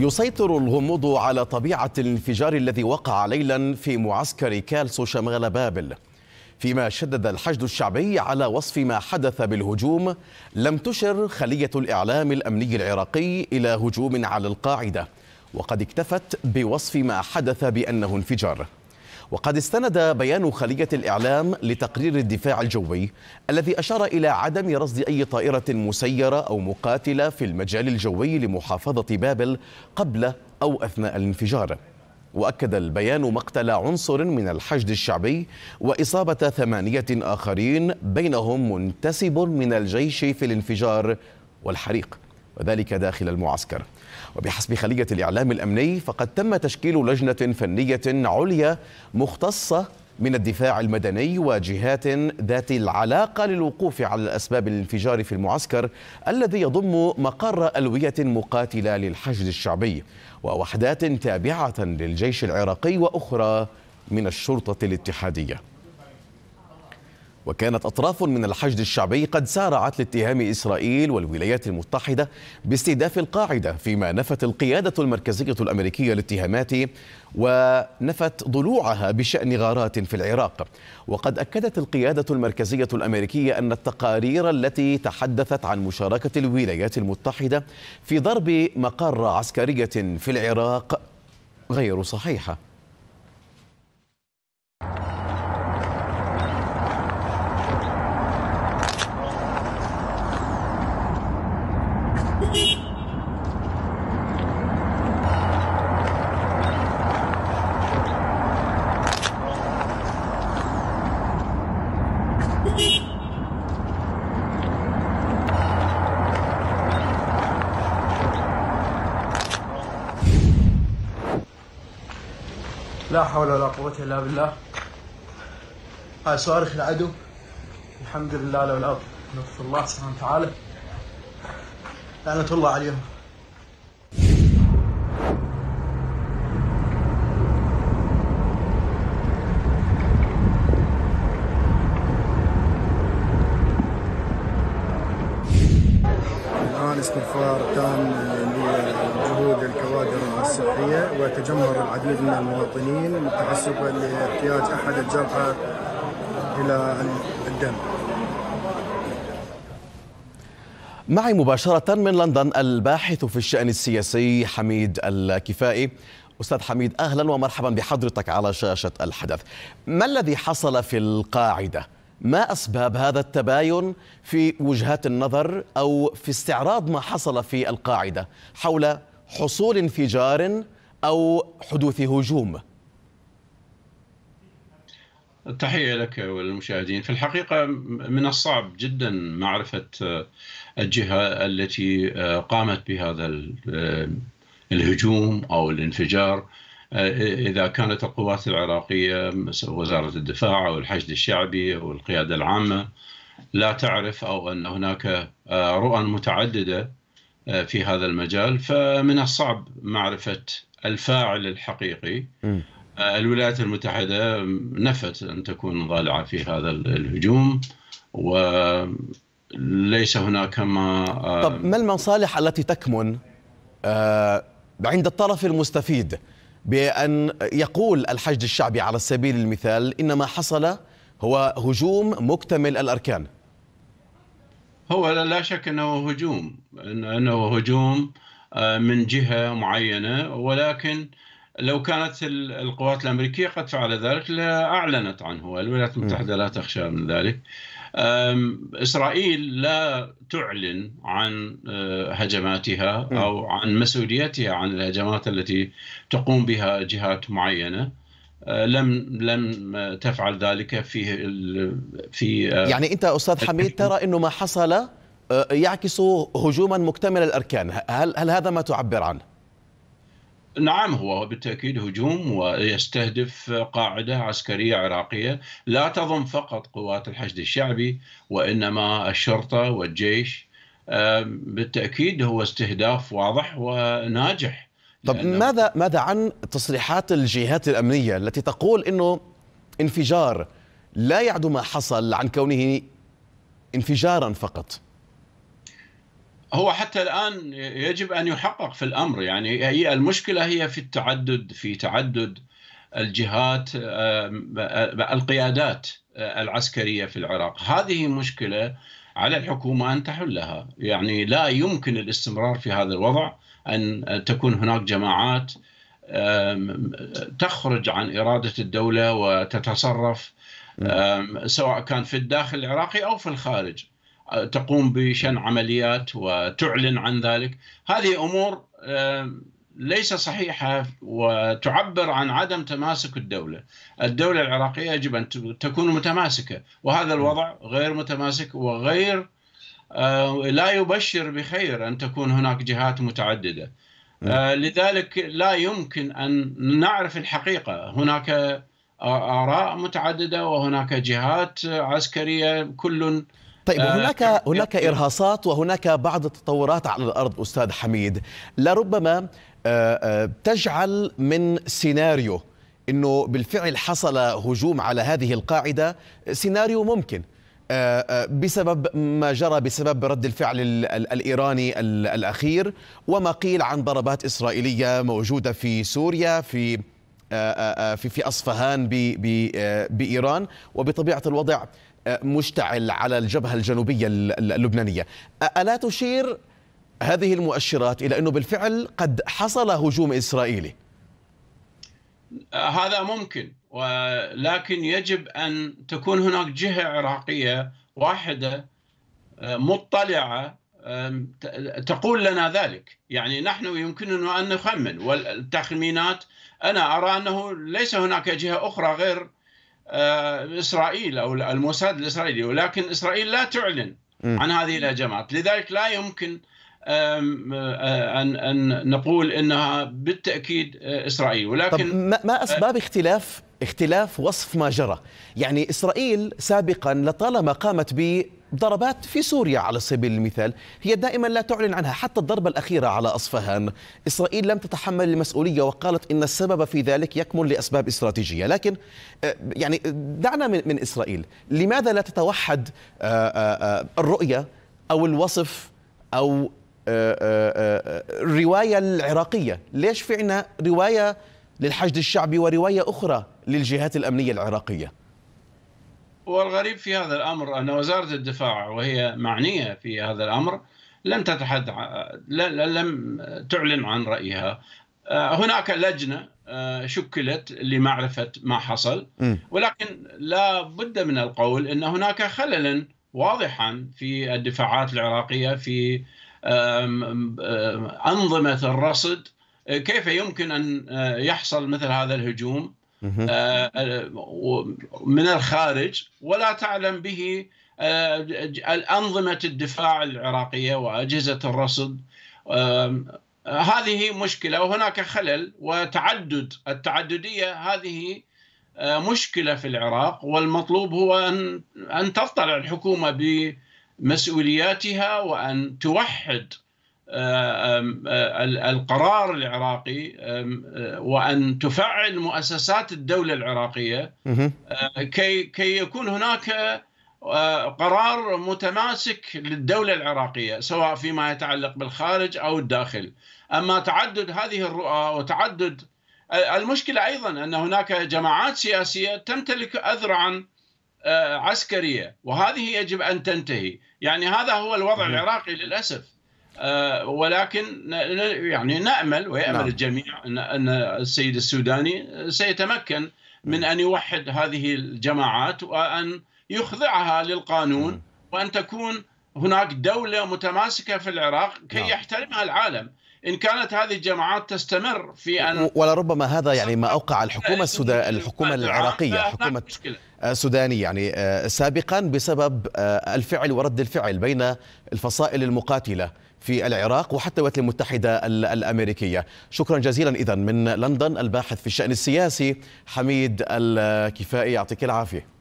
يسيطر الغموض على طبيعة الانفجار الذي وقع ليلا في معسكر كالسو شمال بابل فيما شدد الحشد الشعبي على وصف ما حدث بالهجوم لم تشر خلية الإعلام الأمني العراقي إلى هجوم على القاعدة وقد اكتفت بوصف ما حدث بأنه انفجار وقد استند بيان خلية الإعلام لتقرير الدفاع الجوي الذي أشار إلى عدم رصد أي طائرة مسيرة أو مقاتلة في المجال الجوي لمحافظة بابل قبل أو أثناء الانفجار وأكد البيان مقتل عنصر من الحشد الشعبي وإصابة ثمانية آخرين بينهم منتسب من الجيش في الانفجار والحريق وذلك داخل المعسكر وبحسب خلية الإعلام الأمني فقد تم تشكيل لجنة فنية عليا مختصة من الدفاع المدني وجهات ذات العلاقة للوقوف على أسباب الانفجار في المعسكر الذي يضم مقر ألوية مقاتلة للحشد الشعبي ووحدات تابعة للجيش العراقي وأخرى من الشرطة الاتحادية وكانت أطراف من الحشد الشعبي قد سارعت لاتهام إسرائيل والولايات المتحدة باستهداف القاعدة فيما نفت القيادة المركزية الأمريكية الاتهامات ونفت ضلوعها بشأن غارات في العراق وقد أكدت القيادة المركزية الأمريكية أن التقارير التي تحدثت عن مشاركة الولايات المتحدة في ضرب مقر عسكرية في العراق غير صحيحة لا حول ولا قوة إلا بالله هاي صواريخ العدو الحمد لله لولا نصر الله سبحانه وتعالى لعنة الله عليهم استغفار تام لجهود الكوادر الصحية وتجمهر العديد من المواطنين تحسبا لاحتياج أحد الجرحى إلى الدم معي مباشرة من لندن الباحث في الشأن السياسي حميد الكفائي أستاذ حميد أهلا ومرحبا بحضرتك على شاشة الحدث ما الذي حصل في القاعدة ما أسباب هذا التباين في وجهات النظر أو في استعراض ما حصل في القاعدة حول حصول انفجار أو حدوث هجوم؟ التحية لك والمشاهدين في الحقيقة من الصعب جدا معرفة الجهة التي قامت بهذا الهجوم أو الانفجار اذا كانت القوات العراقيه وزاره الدفاع او الحشد الشعبي او القياده العامه لا تعرف او ان هناك آه، رؤى متعدده آه، في هذا المجال فمن الصعب معرفه الفاعل الحقيقي آه، الولايات المتحده نفت ان تكون ضالعه في هذا الهجوم وليس هناك ما طب ما المصالح التي تكمن عند الطرف المستفيد بأن يقول الحشد الشعبي على سبيل المثال إن ما حصل هو هجوم مكتمل الأركان هو لا شك أنه هجوم أنه هجوم آه، من جهة معينة ولكن لو كانت القوات الأمريكية قد فعل ذلك لأعلنت عنه الولايات المتحدة لا تخشى من ذلك إسرائيل لا تعلن عن أه، هجماتها أو عن مسؤوليتها عن الهجمات التي تقوم بها جهات معينة أه، لم لم تفعل ذلك في في أه، يعني انت استاذ حميد ترى انه ما حصل يعكس هجوما مكتمل الاركان هل هل هذا ما تعبر عنه نعم هو بالتأكيد هجوم ويستهدف قاعدة عسكرية عراقية لا تضم فقط قوات الحشد الشعبي وإنما الشرطة والجيش آه، بالتأكيد هو استهداف واضح وناجح طب ماذا ماذا عن تصريحات الجهات الأمنية التي تقول أنه انفجار لا يعدو ما حصل عن كونه انفجارا فقط هو حتى الان يجب ان يحقق في الامر يعني هي المشكله هي في التعدد في تعدد الجهات آه، القيادات آه، العسكريه في العراق هذه مشكله على الحكومه ان تحلها يعني لا يمكن الاستمرار في هذا الوضع ان تكون هناك جماعات تخرج عن اراده الدوله وتتصرف سواء كان في الداخل العراقي او في الخارج تقوم بشن عمليات وتعلن عن ذلك هذه امور آه، ليس صحيحه وتعبر عن عدم تماسك الدوله الدوله العراقيه يجب ان تكون متماسكه وهذا نعم. الوضع غير متماسك وغير آه، لا يبشر بخير ان تكون هناك جهات متعدده نعم. آه، لذلك لا يمكن ان نعرف الحقيقه هناك اراء متعدده وهناك جهات عسكريه كل طيب آه، هناك هناك ارهاصات وهناك بعض التطورات على الارض استاذ حميد لربما آه، آه، تجعل من سيناريو انه بالفعل حصل هجوم على هذه القاعده سيناريو ممكن بسبب ما جرى بسبب رد الفعل الايراني الاخير وما قيل عن ضربات اسرائيليه موجوده في سوريا في آه، آه، آه، في في اصفهان بايران وبطبيعه الوضع مشتعل على الجبهه الجنوبيه اللبنانيه الا تشير هذه المؤشرات الى انه بالفعل قد حصل هجوم اسرائيلي هذا ممكن ولكن يجب ان تكون هناك جهه عراقيه واحده مطلعه تقول لنا ذلك يعني نحن يمكننا أن نخمن والتخمينات أنا أرى أنه ليس هناك جهة أخرى غير أه، إسرائيل أو الموساد الإسرائيلي ولكن إسرائيل لا تعلن عن هذه الهجمات لذلك لا يمكن أه، أن أن نقول أنها بالتأكيد أه، إسرائيل ولكن ما أسباب اختلاف اختلاف وصف ما جرى يعني إسرائيل سابقا لطالما قامت ب ضربات في سوريا على سبيل المثال هي دائما لا تعلن عنها حتى الضربة الأخيرة على أصفهان إسرائيل لم تتحمل المسؤولية وقالت إن السبب في ذلك يكمن لأسباب استراتيجية لكن آه، يعني دعنا من, من إسرائيل لماذا لا تتوحد آه، آه، الرؤية أو الوصف أو الرواية العراقية ليش في عنا رواية للحشد الشعبي ورواية أخرى للجهات الأمنية العراقية والغريب في هذا الامر ان وزاره الدفاع وهي معنيه في هذا الامر لم تتحد لم تعلن عن رايها آه، هناك لجنه آه، شكلت لمعرفه ما حصل ولكن لا بد من القول ان هناك خللا واضحا في الدفاعات العراقيه في انظمه الرصد آه، كيف يمكن ان يحصل مثل هذا الهجوم آه، آه، من الخارج ولا تعلم به آه، أنظمة الدفاع العراقية وأجهزة الرصد هذه مشكلة وهناك خلل وتعدد التعددية هذه مشكلة في العراق والمطلوب هو أن أن تطلع الحكومة بمسؤولياتها وأن توحد آه، آه، القرار العراقي آه، وان تفعل مؤسسات الدوله العراقيه كي كي يكون هناك قرار متماسك للدوله العراقيه سواء فيما يتعلق بالخارج او الداخل اما تعدد هذه الرؤى وتعدد المشكله ايضا ان هناك جماعات سياسيه تمتلك اذرعا عسكريه وهذه يجب ان تنتهي يعني هذا هو الوضع العراقي للاسف آه، ولكن يعني نامل ويامل نعم. الجميع ان السيد السوداني سيتمكن من نعم. ان يوحد هذه الجماعات وان يخضعها للقانون نعم. وان تكون هناك دوله متماسكه في العراق كي نعم. يحترمها العالم ان كانت هذه الجماعات تستمر في ان ولربما هذا يعني ما اوقع الحكومه السودانيه الحكومه العراقيه حكومه مشكلة. آه، سوداني يعني آه، سابقا بسبب آه، الفعل ورد الفعل بين الفصائل المقاتله في العراق وحتى الولايات المتحده الامريكيه. شكرا جزيلا اذا من لندن الباحث في الشان السياسي حميد الكفائي يعطيك العافيه.